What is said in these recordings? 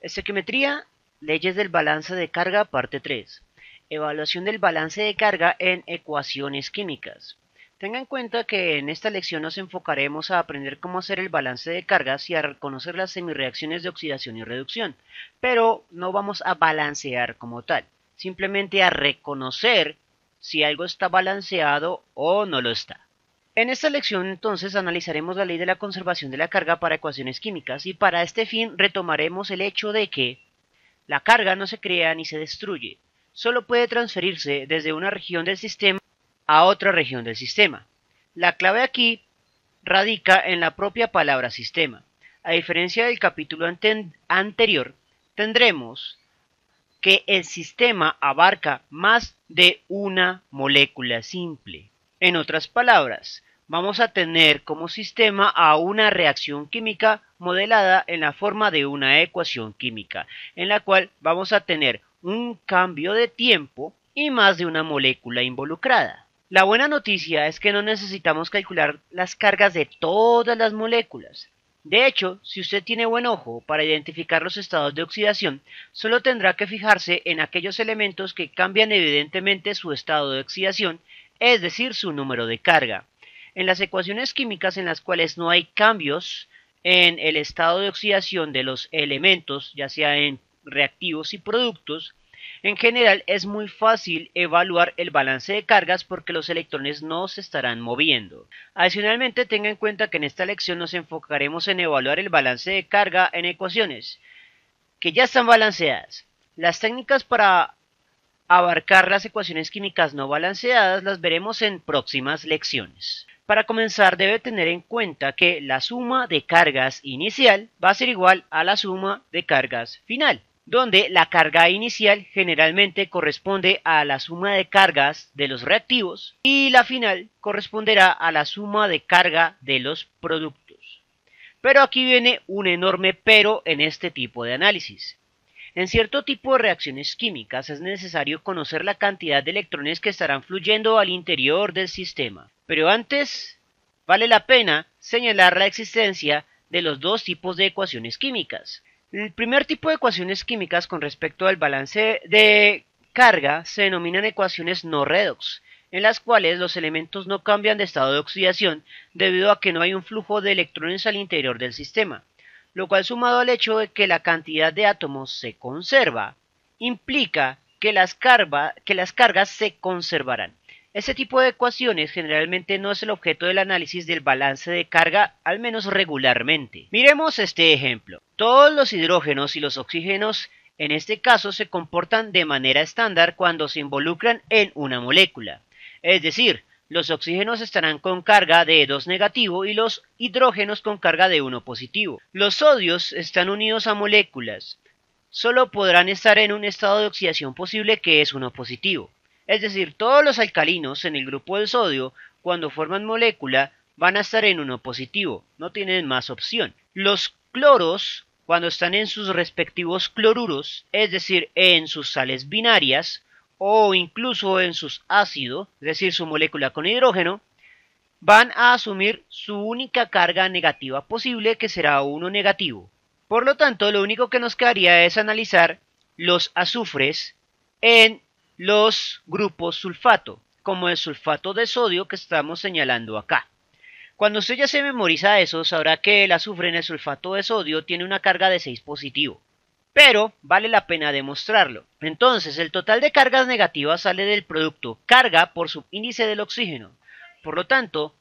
Estequimetría, leyes del balance de carga, parte 3. Evaluación del balance de carga en ecuaciones químicas. Tenga en cuenta que en esta lección nos enfocaremos a aprender cómo hacer el balance de cargas y a reconocer las semireacciones de oxidación y reducción, pero no vamos a balancear como tal, simplemente a reconocer si algo está balanceado o no lo está. En esta lección entonces analizaremos la ley de la conservación de la carga para ecuaciones químicas y para este fin retomaremos el hecho de que la carga no se crea ni se destruye, solo puede transferirse desde una región del sistema a otra región del sistema. La clave aquí radica en la propia palabra sistema. A diferencia del capítulo anterior, tendremos que el sistema abarca más de una molécula simple. En otras palabras, vamos a tener como sistema a una reacción química modelada en la forma de una ecuación química, en la cual vamos a tener un cambio de tiempo y más de una molécula involucrada. La buena noticia es que no necesitamos calcular las cargas de todas las moléculas. De hecho, si usted tiene buen ojo para identificar los estados de oxidación, solo tendrá que fijarse en aquellos elementos que cambian evidentemente su estado de oxidación es decir, su número de carga. En las ecuaciones químicas en las cuales no hay cambios en el estado de oxidación de los elementos, ya sea en reactivos y productos, en general es muy fácil evaluar el balance de cargas porque los electrones no se estarán moviendo. Adicionalmente tenga en cuenta que en esta lección nos enfocaremos en evaluar el balance de carga en ecuaciones que ya están balanceadas. Las técnicas para abarcar las ecuaciones químicas no balanceadas las veremos en próximas lecciones. Para comenzar debe tener en cuenta que la suma de cargas inicial va a ser igual a la suma de cargas final, donde la carga inicial generalmente corresponde a la suma de cargas de los reactivos y la final corresponderá a la suma de carga de los productos. Pero aquí viene un enorme pero en este tipo de análisis. En cierto tipo de reacciones químicas es necesario conocer la cantidad de electrones que estarán fluyendo al interior del sistema. Pero antes, vale la pena señalar la existencia de los dos tipos de ecuaciones químicas. El primer tipo de ecuaciones químicas con respecto al balance de carga se denominan ecuaciones no redox, en las cuales los elementos no cambian de estado de oxidación debido a que no hay un flujo de electrones al interior del sistema lo cual sumado al hecho de que la cantidad de átomos se conserva, implica que las, cargas se conservarán. Este tipo de ecuaciones generalmente no es el objeto del análisis del balance de carga, al menos regularmente. Miremos este ejemplo. Todos los hidrógenos y los oxígenos en este caso se comportan de manera estándar cuando se involucran en una molécula. Es decir, los oxígenos estarán con carga de 2 e negativo y los hidrógenos con carga de 1 positivo. Los sodios están unidos a moléculas. Solo podrán estar en un estado de oxidación posible que es 1 positivo. Es decir, todos los alcalinos en el grupo del sodio, cuando forman molécula, van a estar en 1 positivo. No tienen más opción. Los cloros, cuando están en sus respectivos cloruros, es decir, en sus sales binarias, o incluso en sus ácidos, es decir, su molécula con hidrógeno, van a asumir su única carga negativa posible, que será uno negativo. Por lo tanto, lo único que nos quedaría es analizar los azufres en los grupos sulfato, como el sulfato de sodio que estamos señalando acá. Cuando usted ya se memoriza eso, sabrá que el azufre en el sulfato de sodio tiene una carga de 6 positivo pero vale la pena demostrarlo. Entonces, el total de cargas negativas sale del producto carga por subíndice del oxígeno. Por lo tanto,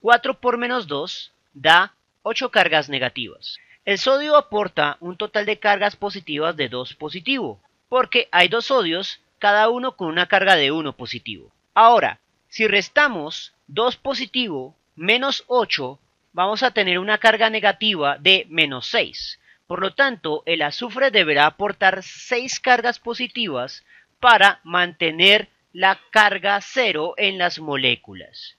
4 por menos 2 da 8 cargas negativas. El sodio aporta un total de cargas positivas de 2 positivo, porque hay dos sodios, cada uno con una carga de 1 positivo. Ahora, si restamos 2 positivo menos 8, vamos a tener una carga negativa de menos 6. Por lo tanto, el azufre deberá aportar 6 cargas positivas para mantener la carga cero en las moléculas.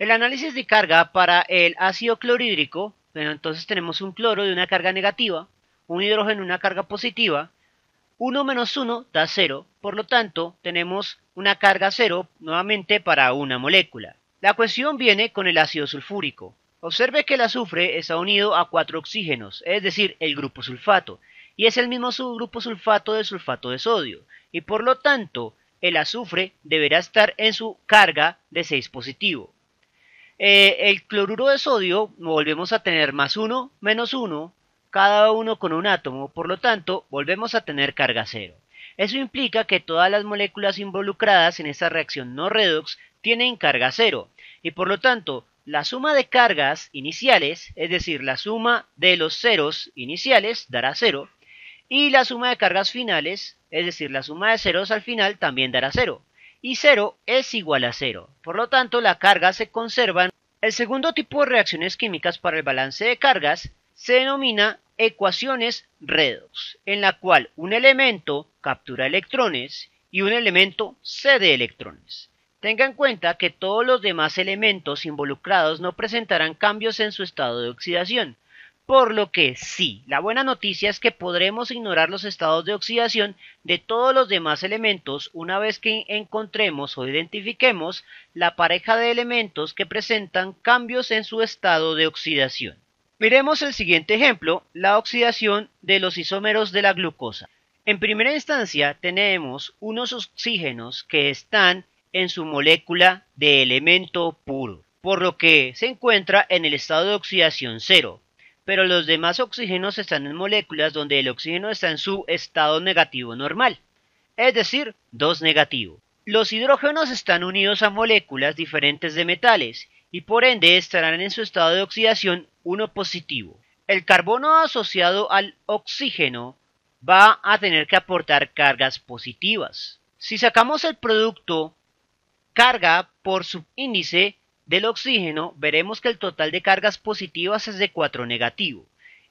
El análisis de carga para el ácido clorhídrico, bueno, entonces tenemos un cloro de una carga negativa, un hidrógeno de una carga positiva, 1 menos 1 da 0, por lo tanto tenemos una carga cero nuevamente para una molécula. La cuestión viene con el ácido sulfúrico. Observe que el azufre está unido a cuatro oxígenos, es decir, el grupo sulfato, y es el mismo subgrupo sulfato del sulfato de sodio, y por lo tanto el azufre deberá estar en su carga de 6 positivo. Eh, el cloruro de sodio volvemos a tener más 1, menos 1, cada uno con un átomo, por lo tanto volvemos a tener carga cero. Eso implica que todas las moléculas involucradas en esta reacción no redox tienen carga cero, y por lo tanto la suma de cargas iniciales, es decir, la suma de los ceros iniciales, dará cero. Y la suma de cargas finales, es decir, la suma de ceros al final, también dará cero. Y cero es igual a cero. Por lo tanto, la carga se conserva. El segundo tipo de reacciones químicas para el balance de cargas se denomina ecuaciones redox, en la cual un elemento captura electrones y un elemento cede electrones. Tenga en cuenta que todos los demás elementos involucrados no presentarán cambios en su estado de oxidación, por lo que sí, la buena noticia es que podremos ignorar los estados de oxidación de todos los demás elementos una vez que encontremos o identifiquemos la pareja de elementos que presentan cambios en su estado de oxidación. Miremos el siguiente ejemplo, la oxidación de los isómeros de la glucosa. En primera instancia tenemos unos oxígenos que están en su molécula de elemento puro, por lo que se encuentra en el estado de oxidación cero, pero los demás oxígenos están en moléculas donde el oxígeno está en su estado negativo normal, es decir, 2 negativo. Los hidrógenos están unidos a moléculas diferentes de metales y por ende estarán en su estado de oxidación 1 positivo. El carbono asociado al oxígeno va a tener que aportar cargas positivas. Si sacamos el producto carga por subíndice del oxígeno, veremos que el total de cargas positivas es de 4 negativo,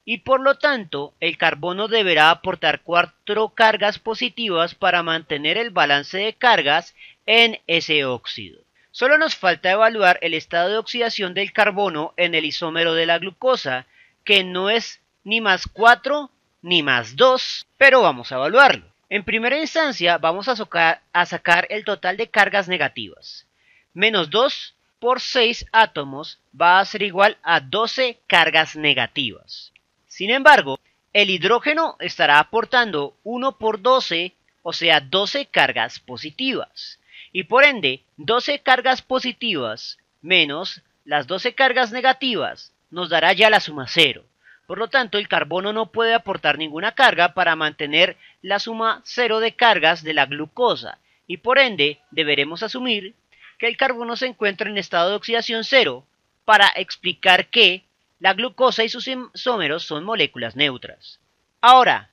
y por lo tanto el carbono deberá aportar 4 cargas positivas para mantener el balance de cargas en ese óxido. Solo nos falta evaluar el estado de oxidación del carbono en el isómero de la glucosa, que no es ni más 4 ni más 2, pero vamos a evaluarlo. En primera instancia vamos a, a sacar el total de cargas negativas. Menos 2 por 6 átomos va a ser igual a 12 cargas negativas. Sin embargo, el hidrógeno estará aportando 1 por 12, o sea 12 cargas positivas. Y por ende, 12 cargas positivas menos las 12 cargas negativas nos dará ya la suma 0. Por lo tanto, el carbono no puede aportar ninguna carga para mantener la suma cero de cargas de la glucosa, y por ende deberemos asumir que el carbono se encuentra en estado de oxidación cero para explicar que la glucosa y sus isómeros son moléculas neutras. Ahora,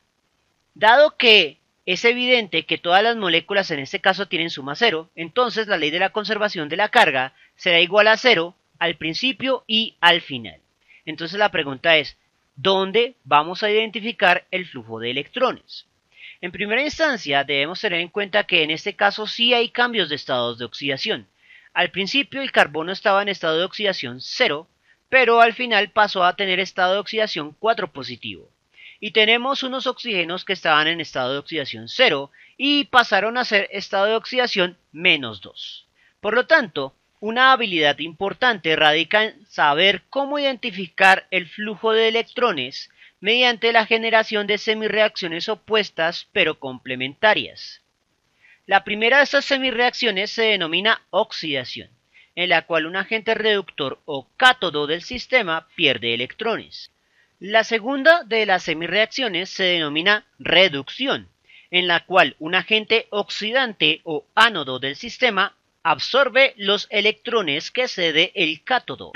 dado que es evidente que todas las moléculas en este caso tienen suma cero, entonces la ley de la conservación de la carga será igual a cero al principio y al final. Entonces la pregunta es, donde vamos a identificar el flujo de electrones. En primera instancia, debemos tener en cuenta que en este caso sí hay cambios de estados de oxidación. Al principio el carbono estaba en estado de oxidación 0, pero al final pasó a tener estado de oxidación 4 positivo. Y tenemos unos oxígenos que estaban en estado de oxidación 0 y pasaron a ser estado de oxidación menos 2. Por lo tanto, una habilidad importante radica en saber cómo identificar el flujo de electrones mediante la generación de semirreacciones opuestas pero complementarias. La primera de estas semirreacciones se denomina oxidación, en la cual un agente reductor o cátodo del sistema pierde electrones. La segunda de las semirreacciones se denomina reducción, en la cual un agente oxidante o ánodo del sistema absorbe los electrones que cede el cátodo.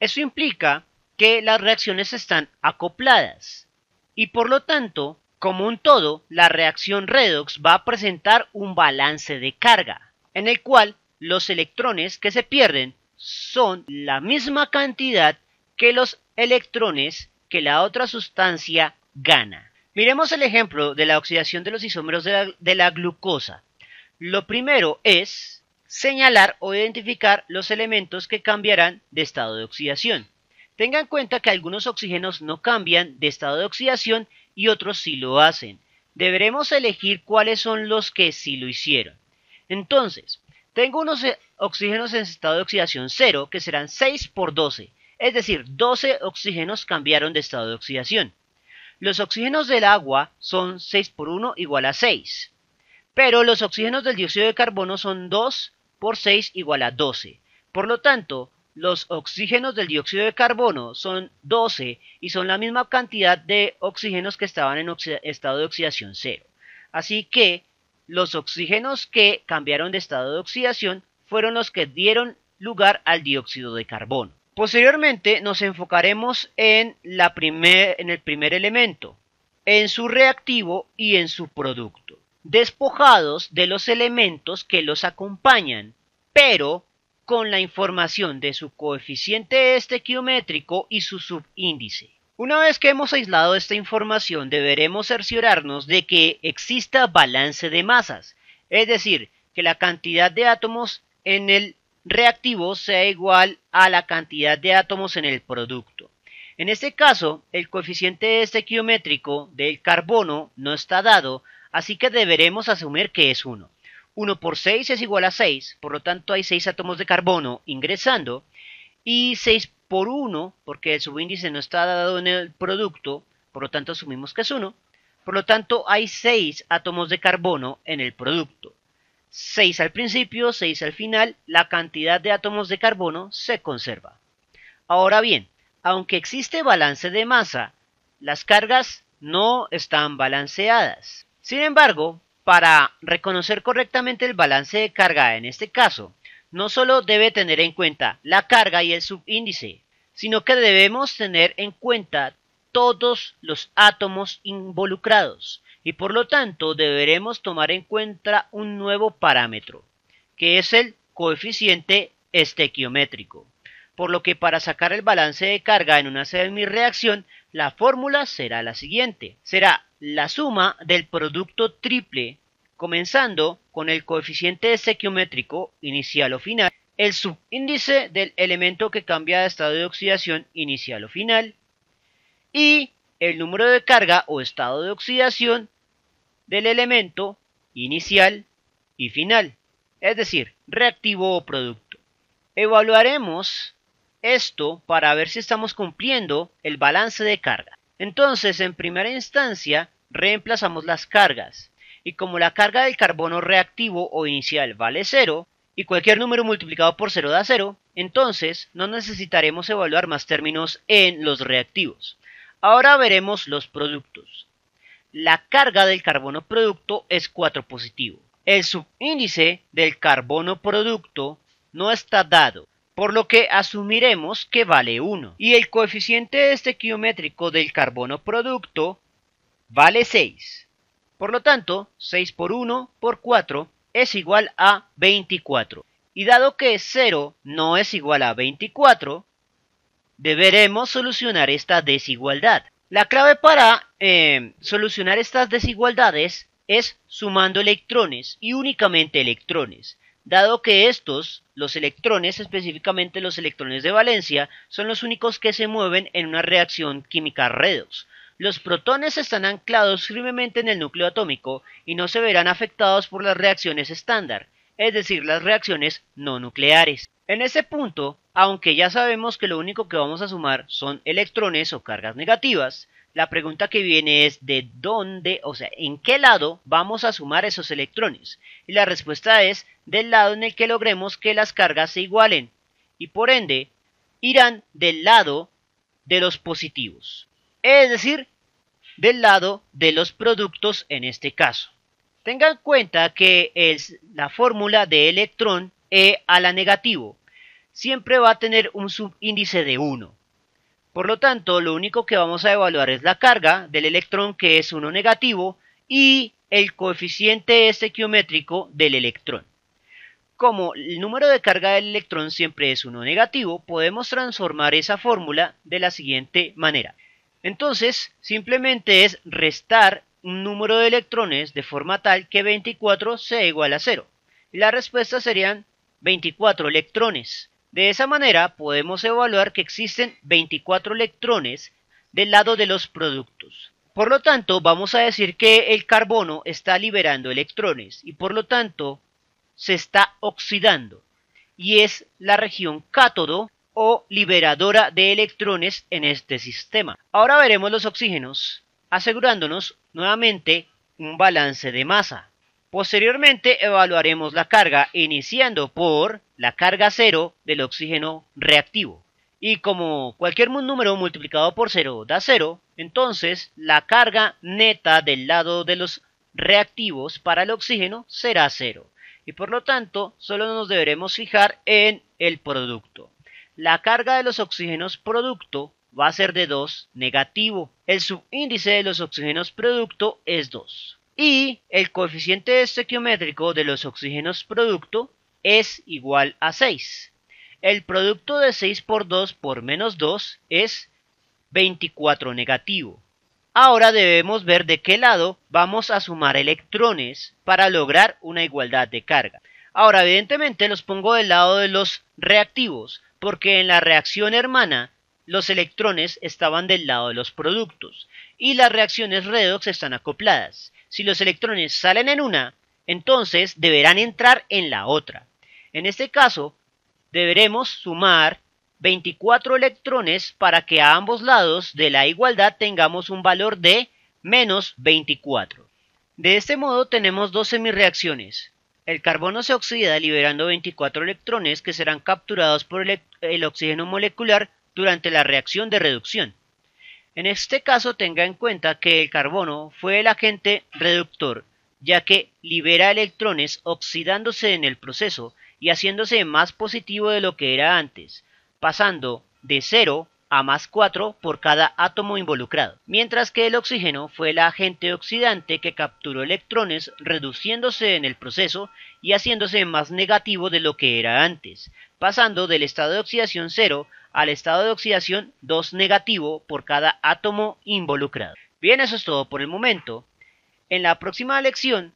Eso implica que las reacciones están acopladas y por lo tanto, como un todo, la reacción redox va a presentar un balance de carga, en el cual los electrones que se pierden son la misma cantidad que los electrones que la otra sustancia gana. Miremos el ejemplo de la oxidación de los isómeros de la, glucosa. Lo primero es señalar o identificar los elementos que cambiarán de estado de oxidación. Tenga en cuenta que algunos oxígenos no cambian de estado de oxidación y otros sí lo hacen. Deberemos elegir cuáles son los que sí lo hicieron. Entonces, tengo unos e-, oxígenos en estado de oxidación 0 que serán 6 por 12, es decir, 12 oxígenos cambiaron de estado de oxidación. Los oxígenos del agua son 6 por 1 igual a 6, pero los oxígenos del dióxido de carbono son 2 por 6 igual a 12. Por lo tanto, los oxígenos del dióxido de carbono son 12 y son la misma cantidad de oxígenos que estaban en estado de oxidación 0. Así que los oxígenos que cambiaron de estado de oxidación fueron los que dieron lugar al dióxido de carbono. Posteriormente nos enfocaremos en, en el primer elemento, en su reactivo y en su producto despojados de los elementos que los acompañan, pero con la información de su coeficiente estequiométrico y su subíndice. Una vez que hemos aislado esta información, deberemos cerciorarnos de que exista balance de masas, es decir, que la cantidad de átomos en el reactivo sea igual a la cantidad de átomos en el producto. En este caso, el coeficiente estequiométrico del carbono no está dado, Así que deberemos asumir que es 1. 1 por 6 es igual a 6, por lo tanto hay 6 átomos de carbono ingresando y 6 por 1, porque el subíndice no está dado en el producto, por lo tanto asumimos que es 1. Por lo tanto hay 6 átomos de carbono en el producto. 6 al principio, 6 al final, la cantidad de átomos de carbono se conserva. Ahora bien, aunque existe balance de masa, las cargas no están balanceadas. Sin embargo, para reconocer correctamente el balance de carga en este caso, no solo debe tener en cuenta la carga y el subíndice, sino que debemos tener en cuenta todos los átomos involucrados y por lo tanto deberemos tomar en cuenta un nuevo parámetro, que es el coeficiente estequiométrico, por lo que para sacar el balance de carga en una semireacción la fórmula será la siguiente. Será la suma del producto triple, comenzando con el coeficiente estequiométrico inicial o final, el subíndice del elemento que cambia de estado de oxidación inicial o final, y el número de carga o estado de oxidación del elemento inicial y final, es decir, reactivo o producto. Evaluaremos esto para ver si estamos cumpliendo el balance de carga. Entonces, en primera instancia, reemplazamos las cargas. Y como la carga del carbono reactivo o inicial vale 0, y cualquier número multiplicado por 0 da 0, entonces no necesitaremos evaluar más términos en los reactivos. Ahora veremos los productos. La carga del carbono producto es 4 positivo. El subíndice del carbono producto no está dado, por lo que asumiremos que vale 1. Y el coeficiente estequiométrico del carbono producto vale 6. Por lo tanto, 6 por 1 por 4 es igual a 24. Y dado que 0 no es igual a 24, deberemos solucionar esta desigualdad. La clave para eh, solucionar estas desigualdades es sumando electrones y únicamente electrones dado que estos, los electrones, específicamente los electrones de valencia, son los únicos que se mueven en una reacción química redox. Los protones están anclados firmemente en el núcleo atómico y no se verán afectados por las reacciones estándar, es decir, las reacciones no nucleares. En ese punto, aunque ya sabemos que lo único que vamos a sumar son electrones o cargas negativas, la pregunta que viene es de dónde, o sea, en qué lado vamos a sumar esos electrones. Y la respuesta es del lado en el que logremos que las cargas se igualen. Y por ende, irán del lado de los positivos. Es decir, del lado de los productos en este caso. Tenga en cuenta que es la fórmula de electrón E a la negativo siempre va a tener un subíndice de 1. Por lo tanto, lo único que vamos a evaluar es la carga del electrón, que es uno negativo, y el coeficiente estequiométrico del electrón. Como el número de carga del electrón siempre es uno negativo, podemos transformar esa fórmula de la siguiente manera. Entonces, simplemente es restar un número de electrones de forma tal que 24 sea igual a 0. La respuesta serían 24 electrones. De esa manera podemos evaluar que existen 24 electrones del lado de los productos. Por lo tanto, vamos a decir que el carbono está liberando electrones y por lo tanto se está oxidando y es la región cátodo o liberadora de electrones en este sistema. Ahora veremos los oxígenos, asegurándonos nuevamente un balance de masa. Posteriormente evaluaremos la carga iniciando por la carga cero del oxígeno reactivo. Y como cualquier número multiplicado por cero da cero, entonces la carga neta del lado de los reactivos para el oxígeno será cero. Y por lo tanto, solo nos deberemos fijar en el producto. La carga de los oxígenos producto va a ser de 2 negativo. El subíndice de los oxígenos producto es 2 y el coeficiente estequiométrico de los oxígenos producto es igual a 6. El producto de 6 por 2 por menos 2 es 24 negativo. Ahora debemos ver de qué lado vamos a sumar electrones para lograr una igualdad de carga. Ahora, evidentemente, los pongo del lado de los reactivos, porque en la reacción hermana los electrones estaban del lado de los productos y las reacciones redox están acopladas. Si los electrones salen en una, entonces deberán entrar en la otra. En este caso, deberemos sumar 24 electrones para que a ambos lados de la igualdad tengamos un valor de menos 24. De este modo tenemos dos semirreacciones. El carbono se oxida liberando 24 electrones que serán capturados por el oxígeno molecular durante la reacción de reducción. En este caso tenga en cuenta que el carbono fue el agente reductor, ya que libera electrones oxidándose en el proceso y haciéndose más positivo de lo que era antes, pasando de cero a más 4 por cada átomo involucrado, mientras que el oxígeno fue el agente oxidante que capturó electrones reduciéndose en el proceso y haciéndose más negativo de lo que era antes, pasando del estado de oxidación 0 al estado de oxidación 2 negativo por cada átomo involucrado. Bien, eso es todo por el momento. En la próxima lección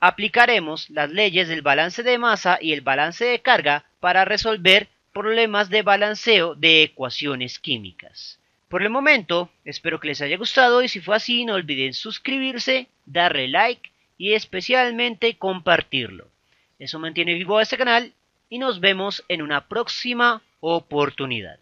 aplicaremos las leyes del balance de masa y el balance de carga para resolver problemas de balanceo de ecuaciones químicas. Por el momento, espero que les haya gustado y si fue así no olviden suscribirse, darle like y especialmente compartirlo. Eso mantiene vivo a este canal y nos vemos en una próxima oportunidad.